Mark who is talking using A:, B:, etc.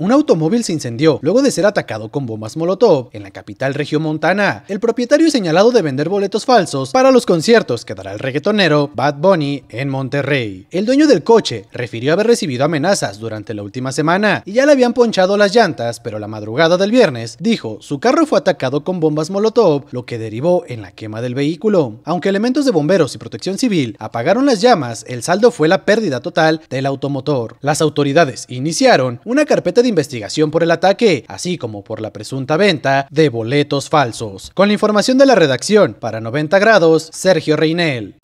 A: Un automóvil se incendió luego de ser atacado con bombas Molotov en la capital región Montana. El propietario señalado de vender boletos falsos para los conciertos que dará el reggaetonero Bad Bunny en Monterrey. El dueño del coche refirió haber recibido amenazas durante la última semana y ya le habían ponchado las llantas, pero la madrugada del viernes dijo su carro fue atacado con bombas Molotov, lo que derivó en la quema del vehículo. Aunque elementos de bomberos y protección civil apagaron las llamas, el saldo fue la pérdida total del automotor. Las autoridades iniciaron una carpeta de investigación por el ataque, así como por la presunta venta de boletos falsos. Con la información de la redacción, para 90 grados, Sergio Reinel.